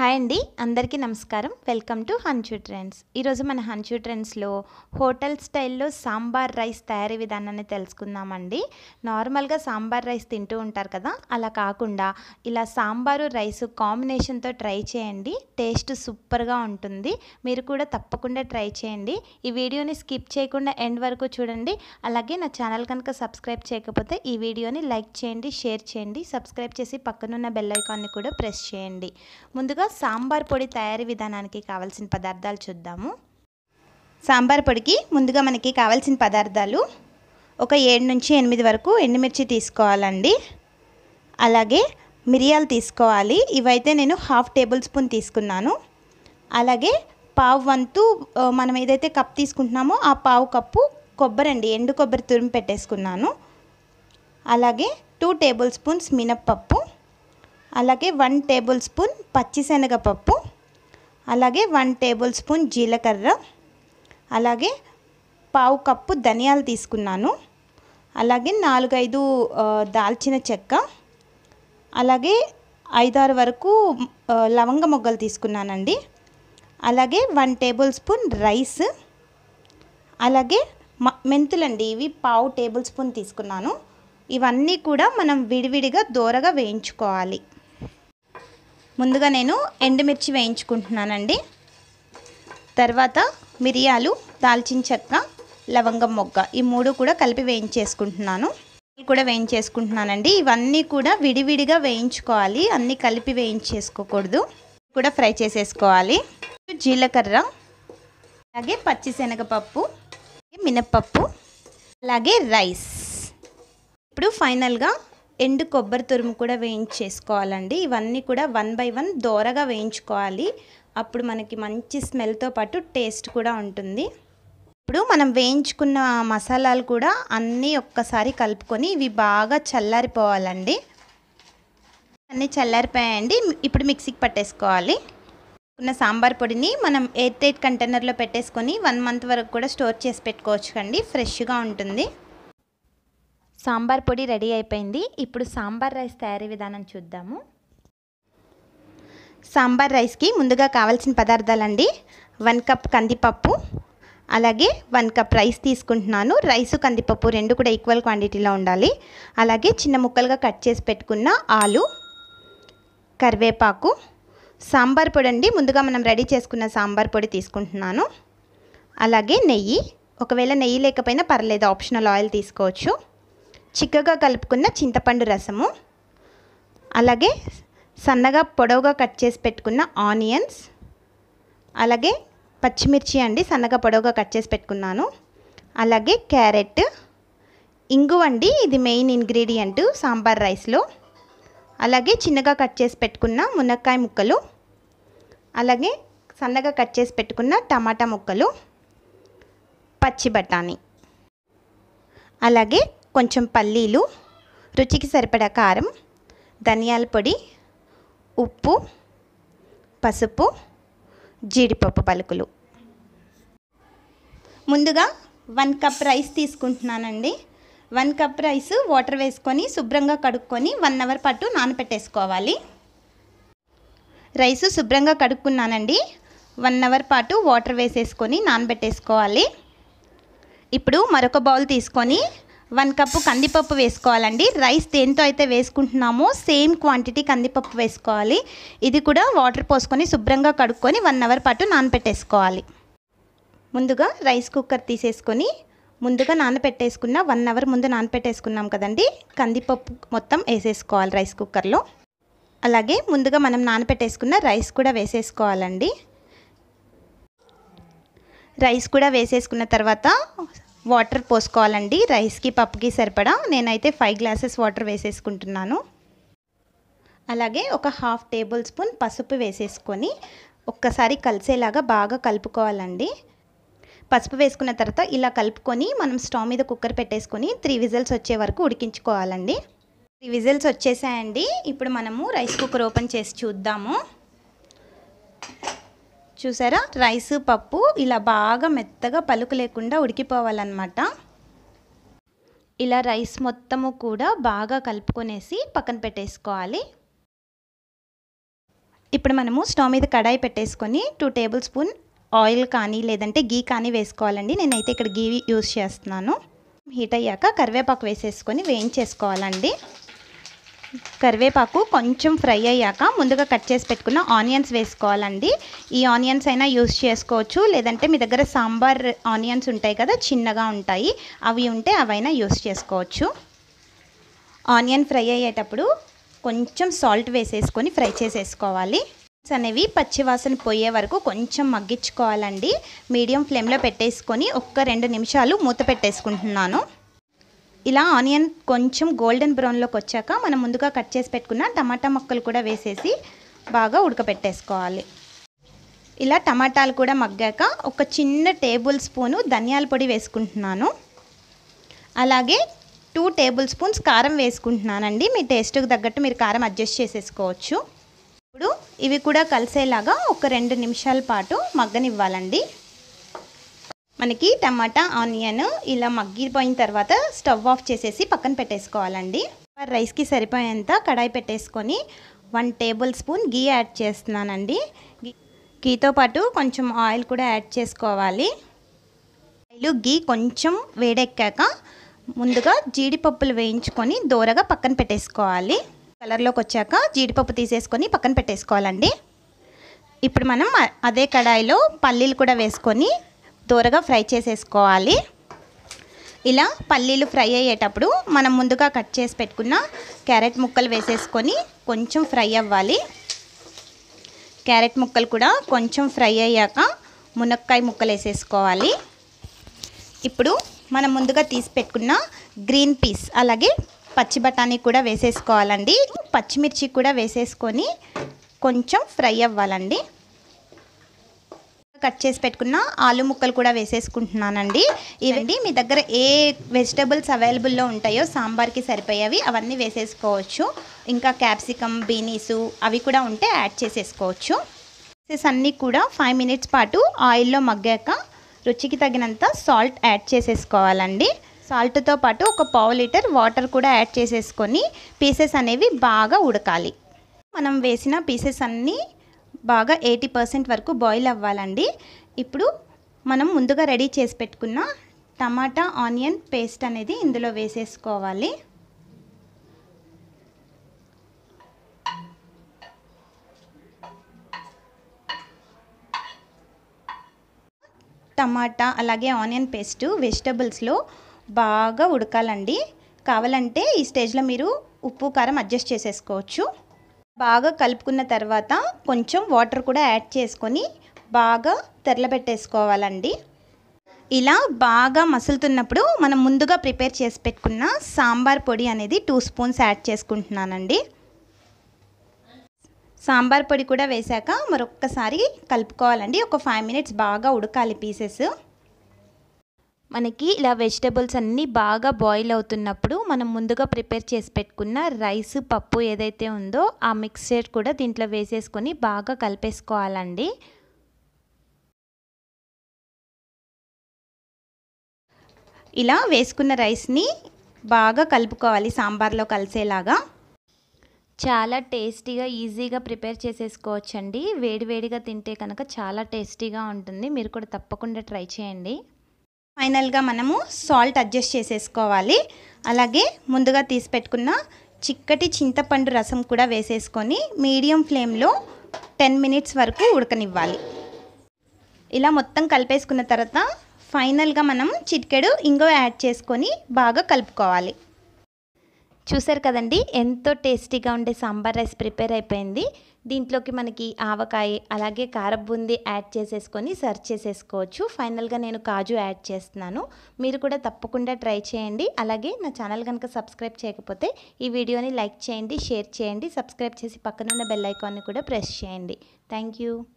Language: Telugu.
హాయ్ అండి అందరికీ నమస్కారం వెల్కమ్ టు హంచు ట్రెండ్స్ ఈరోజు మన హంచు ట్రెండ్స్లో హోటల్ స్టైల్లో సాంబార్ రైస్ తయారీ విధానాన్ని తెలుసుకుందామండి నార్మల్గా సాంబార్ రైస్ తింటూ ఉంటారు కదా అలా కాకుండా ఇలా సాంబారు రైస్ కాంబినేషన్తో ట్రై చేయండి టేస్ట్ సూపర్గా ఉంటుంది మీరు కూడా తప్పకుండా ట్రై చేయండి ఈ వీడియోని స్కిప్ చేయకుండా ఎండ్ వరకు చూడండి అలాగే నా ఛానల్ కనుక సబ్స్క్రైబ్ చేయకపోతే ఈ వీడియోని లైక్ చేయండి షేర్ చేయండి సబ్స్క్రైబ్ చేసి పక్కనున్న బెల్ ఐకాన్ని కూడా ప్రెస్ చేయండి ముందుగా సాంబార్ పొడి తయారీ విధానానికి కావాల్సిన పదార్థాలు చూద్దాము సాంబార్ పొడికి ముందుగా మనకి కావాల్సిన పదార్థాలు ఒక ఏడు నుంచి ఎనిమిది వరకు ఎండుమిర్చి తీసుకోవాలండి అలాగే మిరియాలు తీసుకోవాలి ఇవైతే నేను హాఫ్ టేబుల్ స్పూన్ తీసుకున్నాను అలాగే పావు వంతు మనం ఏదైతే కప్ తీసుకుంటున్నామో ఆ పావు కప్పు కొబ్బరి అండి ఎండు కొబ్బరి తురిమి పెట్టేసుకున్నాను అలాగే టూ టేబుల్ స్పూన్స్ మినప్పప్పు అలాగే వన్ టేబుల్ స్పూన్ పచ్చిశనగపప్పు అలాగే వన్ టేబుల్ స్పూన్ జీలకర్ర అలాగే పావు కప్పు ధనియాలు తీసుకున్నాను అలాగే నాలుగైదు దాల్చిన చెక్క అలాగే ఐదారు వరకు లవంగ మొగ్గలు తీసుకున్నానండి అలాగే వన్ టేబుల్ స్పూన్ రైస్ అలాగే మెంతులండి ఇవి పావు టేబుల్ స్పూన్ తీసుకున్నాను ఇవన్నీ కూడా మనం విడివిడిగా దోరగా వేయించుకోవాలి ముందుగా నేను ఎండుమిర్చి వేయించుకుంటున్నానండి తర్వాత మిరియాలు దాల్చిన చెక్క లవంగం మొగ్గ ఈ మూడు కూడా కలిపి వేయించేసుకుంటున్నాను కూడా వేయించేసుకుంటున్నానండి ఇవన్నీ కూడా విడివిడిగా వేయించుకోవాలి అన్నీ కలిపి వేయించేసుకోకూడదు కూడా ఫ్రై చేసేసుకోవాలి జీలకర్ర అలాగే పచ్చిశనగపప్పు మినప్పప్పు అలాగే రైస్ ఇప్పుడు ఫైనల్గా ఎండు కొబ్బరి తురుము కూడా వేయించేసుకోవాలండి ఇవన్నీ కూడా వన్ బై వన్ దోరగా వేయించుకోవాలి అప్పుడు మనకి మంచి స్మెల్తో పాటు టేస్ట్ కూడా ఉంటుంది ఇప్పుడు మనం వేయించుకున్న మసాలాలు కూడా అన్నీ ఒక్కసారి కలుపుకొని ఇవి బాగా చల్లారిపోవాలండి అన్నీ చల్లారిపోయాయండి ఇప్పుడు మిక్సీకి పట్టేసుకోవాలి ఉన్న సాంబార్ పొడిని మనం ఎయిర్ టైట్ కంటైనర్లో పెట్టేసుకొని వన్ మంత్ వరకు కూడా స్టోర్ చేసి పెట్టుకోవచ్చు అండి ఫ్రెష్గా ఉంటుంది సాంబార్ పొడి రెడీ అయిపోయింది ఇప్పుడు సాంబార్ రైస్ తయారీ విధానం చూద్దాము సాంబార్ రైస్కి ముందుగా కావాల్సిన పదార్థాలండి వన్ కప్ కందిపప్పు అలాగే వన్ కప్ రైస్ తీసుకుంటున్నాను రైస్ కందిపప్పు రెండు కూడా ఈక్వల్ క్వాంటిటీలో ఉండాలి అలాగే చిన్న ముక్కలుగా కట్ చేసి పెట్టుకున్న ఆలు కరివేపాకు సాంబార్ పొడి అండి ముందుగా మనం రెడీ చేసుకున్న సాంబార్ పొడి తీసుకుంటున్నాను అలాగే నెయ్యి ఒకవేళ నెయ్యి లేకపోయినా పర్లేదు ఆప్షనల్ ఆయిల్ తీసుకోవచ్చు చిక్కగా కలుపుకున్న చింతపండు రసము అలాగే సన్నగా పొడవుగా కట్ చేసి పెట్టుకున్న ఆనియన్స్ అలాగే పచ్చిమిర్చి అండి సన్నగా పొడవుగా కట్ చేసి పెట్టుకున్నాను అలాగే క్యారెట్ ఇంగువ అండి ఇది మెయిన్ ఇంగ్రీడియంట్ సాంబార్ రైస్లో అలాగే చిన్నగా కట్ చేసి పెట్టుకున్న మునక్కాయ ముక్కలు అలాగే సన్నగా కట్ చేసి పెట్టుకున్న టమాటా ముక్కలు పచ్చి బఠానీ అలాగే కొంచెం పల్లీలు రుచికి సరిపడా కారం ధనియాల పొడి ఉప్పు పసుపు జీడిపప్పు పలుకులు ముందుగా వన్ కప్ రైస్ తీసుకుంటున్నానండి వన్ కప్ రైస్ వాటర్ వేసుకొని శుభ్రంగా కడుక్కొని వన్ అవర్ పాటు నానపెట్టేసుకోవాలి రైస్ శుభ్రంగా కడుక్కున్నానండి వన్ అవర్ పాటు వాటర్ వేసేసుకొని నానబెట్టేసుకోవాలి ఇప్పుడు మరొక బౌల్ తీసుకొని వన్ కప్పు కందిపప్పు వేసుకోవాలండి రైస్ దేంతో అయితే వేసుకుంటున్నామో సేమ్ క్వాంటిటీ కందిపప్పు వేసుకోవాలి ఇది కూడా వాటర్ పోసుకొని శుభ్రంగా కడుక్కొని వన్ అవర్ పాటు నానపెట్టేసుకోవాలి ముందుగా రైస్ కుక్కర్ తీసేసుకొని ముందుగా నానపెట్టేసుకున్న వన్ అవర్ ముందు నానపెట్టేసుకున్నాం కదండి కందిపప్పు మొత్తం వేసేసుకోవాలి రైస్ కుక్కర్లో అలాగే ముందుగా మనం నానపెట్టేసుకున్న రైస్ కూడా వేసేసుకోవాలండి రైస్ కూడా వేసేసుకున్న తర్వాత వాటర్ పోసుకోవాలండి రైస్కి పప్పుకి సరిపడా నేనైతే ఫైవ్ గ్లాసెస్ వాటర్ వేసేసుకుంటున్నాను అలాగే ఒక హాఫ్ టేబుల్ స్పూన్ పసుపు వేసేసుకొని ఒక్కసారి కలిసేలాగా బాగా కలుపుకోవాలండి పసుపు వేసుకున్న తర్వాత ఇలా కలుపుకొని మనం స్టవ్ మీద కుక్కర్ పెట్టేసుకొని త్రీ విజిల్స్ వచ్చే వరకు ఉడికించుకోవాలండి త్రీ విజిల్స్ వచ్చేసాయండి ఇప్పుడు మనము రైస్ కుక్కర్ ఓపెన్ చేసి చూద్దాము చూసారా రైస్ పప్పు ఇలా బాగా మెత్తగా పలుకు లేకుండా ఉడికిపోవాలన్నమాట ఇలా రైస్ మొత్తము కూడా బాగా కలుపుకొనేసి పక్కన పెట్టేసుకోవాలి ఇప్పుడు మనము స్టవ్ మీద కడాయి పెట్టేసుకొని టూ టేబుల్ స్పూన్ ఆయిల్ కానీ లేదంటే గీ కానీ వేసుకోవాలండి నేనైతే ఇక్కడ గీ యూస్ చేస్తున్నాను హీట్ అయ్యాక కరివేపాకు వేసేసుకొని వేయించేసుకోవాలండి కరివేపాకు కొంచెం ఫ్రై అయ్యాక ముందుగా కట్ చేసి పెట్టుకున్న ఆనియన్స్ వేసుకోవాలండి ఈ ఆనియన్స్ అయినా యూస్ చేసుకోవచ్చు లేదంటే మీ దగ్గర సాంబార్ ఆనియన్స్ ఉంటాయి కదా చిన్నగా ఉంటాయి అవి ఉంటే అవైనా యూస్ చేసుకోవచ్చు ఆనియన్ ఫ్రై అయ్యేటప్పుడు కొంచెం సాల్ట్ వేసేసుకొని ఫ్రై చేసేసుకోవాలి అనేవి పచ్చివాసన పోయే వరకు కొంచెం మగ్గించుకోవాలండి మీడియం ఫ్లేమ్లో పెట్టేసుకొని ఒక్క రెండు నిమిషాలు మూత పెట్టేసుకుంటున్నాను ఇలా ఆనియన్ కొంచెం గోల్డెన్ బ్రౌన్లోకి వచ్చాక మనం ముందుగా కట్ చేసి పెట్టుకున్న టమాటా ముక్కలు కూడా వేసేసి బాగా ఉడకపెట్టేసుకోవాలి ఇలా టమాటాలు కూడా మగ్గాక ఒక చిన్న టేబుల్ స్పూను ధనియాల పొడి వేసుకుంటున్నాను అలాగే టూ టేబుల్ స్పూన్స్ కారం వేసుకుంటున్నానండి మీ టేస్ట్కి తగ్గట్టు మీరు కారం అడ్జస్ట్ చేసేసుకోవచ్చు ఇప్పుడు ఇవి కూడా కలిసేలాగా ఒక రెండు నిమిషాల పాటు మగ్గనివ్వాలండి మనకి టమాటా ఆనియన్ ఇలా మగ్గిపోయిన తర్వాత స్టవ్ ఆఫ్ చేసేసి పక్కన పెట్టేసుకోవాలండి రైస్కి సరిపోయేంత కడాయి పెట్టేసుకొని one tablespoon ghee add చేస్తున్నానండి గీతో పాటు కొంచెం ఆయిల్ కూడా యాడ్ చేసుకోవాలి ఆయిల్ గీ కొంచెం వేడెక్కాక ముందుగా జీడిపప్పులు వేయించుకొని దూరగా పక్కన పెట్టేసుకోవాలి కలర్లోకి వచ్చాక జీడిపప్పు తీసేసుకొని పక్కన పెట్టేసుకోవాలండి ఇప్పుడు మనం అదే కడాయిలో పల్లీలు కూడా వేసుకొని త్వరగా ఫ్రై చేసేసుకోవాలి ఇలా పల్లీలు ఫ్రై అయ్యేటప్పుడు మనం ముందుగా కట్ చేసి పెట్టుకున్న క్యారెట్ ముక్కలు వేసేసుకొని కొంచెం ఫ్రై అవ్వాలి క్యారెట్ ముక్కలు కూడా కొంచెం ఫ్రై అయ్యాక మునక్కాయ ముక్కలు వేసేసుకోవాలి ఇప్పుడు మనం ముందుగా తీసి పెట్టుకున్న గ్రీన్ పీస్ అలాగే పచ్చి బఠానీ కూడా వేసేసుకోవాలండి పచ్చిమిర్చి కూడా వేసేసుకొని కొంచెం ఫ్రై అవ్వాలండి కట్ చేసి పెట్టుకున్న ఆలు ముక్కలు కూడా వేసేసుకుంటున్నానండి ఇవండి మీ దగ్గర ఏ వెజిటబుల్స్ అవైలబుల్లో ఉంటాయో సాంబార్కి సరిపోయేవి అవన్నీ వేసేసుకోవచ్చు ఇంకా క్యాప్సికమ్ బీనీసు అవి కూడా ఉంటే యాడ్ చేసేసుకోవచ్చు పీసెస్ అన్నీ కూడా ఫైవ్ మినిట్స్ పాటు ఆయిల్లో మగ్గాక రుచికి తగినంత సాల్ట్ యాడ్ చేసేసుకోవాలండి సాల్ట్తో పాటు ఒక పావు లీటర్ వాటర్ కూడా యాడ్ చేసేసుకొని పీసెస్ అనేవి బాగా ఉడకాలి మనం వేసిన పీసెస్ అన్నీ బాగా ఎయిటీ పర్సెంట్ వరకు బాయిల్ అవ్వాలండి ఇప్పుడు మనం ముందుగా రెడీ చేసి పెట్టుకున్న టమాటా ఆనియన్ పేస్ట్ అనేది ఇందులో వేసేసుకోవాలి టమాటా అలాగే ఆనియన్ పేస్ట్ వెజిటబుల్స్లో బాగా ఉడకాలండి కావాలంటే ఈ స్టేజ్లో మీరు ఉప్పు కారం అడ్జస్ట్ చేసేసుకోవచ్చు బాగా కలుపుకున్న తర్వాత కొంచెం వాటర్ కూడా యాడ్ చేసుకొని బాగా తెరలబెట్టేసుకోవాలండి ఇలా బాగా మసులుతున్నప్పుడు మనం ముందుగా ప్రిపేర్ చేసి పెట్టుకున్న సాంబార్ పొడి అనేది టూ స్పూన్స్ యాడ్ చేసుకుంటున్నానండి సాంబార్ పొడి కూడా వేశాక మరొక్కసారి కలుపుకోవాలండి ఒక ఫైవ్ మినిట్స్ బాగా ఉడకాలి పీసెస్ మనకి ఇలా వెజిటబుల్స్ అన్నీ బాగా బాయిల్ అవుతున్నప్పుడు మనం ముందుగా ప్రిపేర్ చేసి పెట్టుకున్న రైస్ పప్పు ఏదైతే ఉందో ఆ మిక్స్చర్ కూడా దీంట్లో వేసేసుకొని బాగా కలిపేసుకోవాలండి ఇలా వేసుకున్న రైస్ని బాగా కలుపుకోవాలి సాంబార్లో కలిసేలాగా చాలా టేస్టీగా ఈజీగా ప్రిపేర్ చేసేసుకోవచ్చండి వేడివేడిగా తింటే కనుక చాలా టేస్టీగా ఉంటుంది మీరు కూడా తప్పకుండా ట్రై చేయండి ఫైనల్గా మనము సాల్ట్ అడ్జస్ట్ చేసేసుకోవాలి అలాగే ముందుగా తీసి పెట్టుకున్న చిక్కటి చింతపండు రసం కూడా వేసేసుకొని మీడియం ఫ్లేమ్లో టెన్ మినిట్స్ వరకు ఉడకనివ్వాలి ఇలా మొత్తం కలిపేసుకున్న తర్వాత ఫైనల్గా మనం చిటికెడు ఇంగో యాడ్ చేసుకొని బాగా కలుపుకోవాలి చూసారు కదండి ఎంతో టేస్టీగా ఉండే సాంబార్ రైస్ ప్రిపేర్ అయిపోయింది దీంట్లోకి మనకి ఆవకాయ అలాగే కారబుంది యాడ్ చేసేసుకొని సర్చ్ చేసేసుకోవచ్చు ఫైనల్గా నేను కాజు యాడ్ చేస్తున్నాను మీరు కూడా తప్పకుండా ట్రై చేయండి అలాగే నా ఛానల్ కనుక సబ్స్క్రైబ్ చేయకపోతే ఈ వీడియోని లైక్ చేయండి షేర్ చేయండి సబ్స్క్రైబ్ చేసి పక్కనున్న బెల్ ఐకాన్ని కూడా ప్రెస్ చేయండి థ్యాంక్